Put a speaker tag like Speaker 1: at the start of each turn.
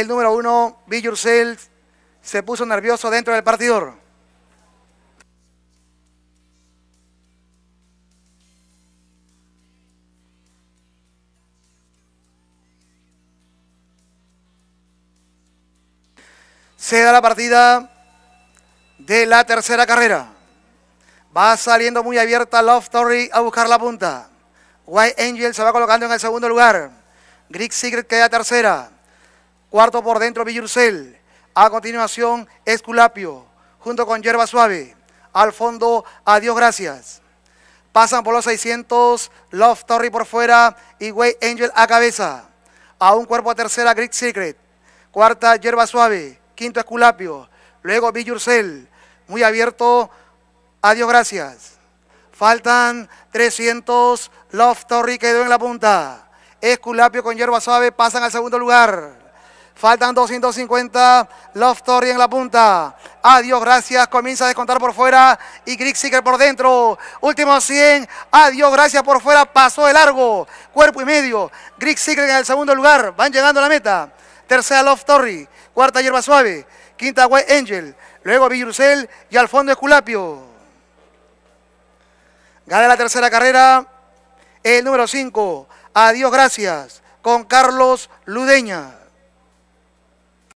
Speaker 1: el número uno, Bill Yourself, se puso nervioso dentro del partidor. Se da la partida de la tercera carrera. Va saliendo muy abierta Love Story a buscar la punta. White Angel se va colocando en el segundo lugar. Greek Secret queda tercera. Cuarto por dentro, Villurcel. A continuación, Esculapio, junto con Yerba Suave. Al fondo, Adiós Gracias. Pasan por los 600, Love Torrey por fuera y Way Angel a cabeza. A un cuerpo a tercera, Great Secret. Cuarta, Yerba Suave. Quinto, Esculapio. Luego, Villurcel. Muy abierto, Adiós Gracias. Faltan 300, Love Torrey quedó en la punta. Esculapio con Yerba Suave pasan al segundo lugar. Faltan 250. Love Story en la punta. Adiós, gracias. Comienza a descontar por fuera. Y Secret por dentro. Último 100. Adiós, gracias por fuera. Pasó de largo. Cuerpo y medio. Secret en el segundo lugar. Van llegando a la meta. Tercera Love Story. Cuarta Hierba Suave. Quinta White Angel. Luego Villurcel y al fondo Esculapio. Gana la tercera carrera. El número 5. Adiós, gracias. Con Carlos Ludeña.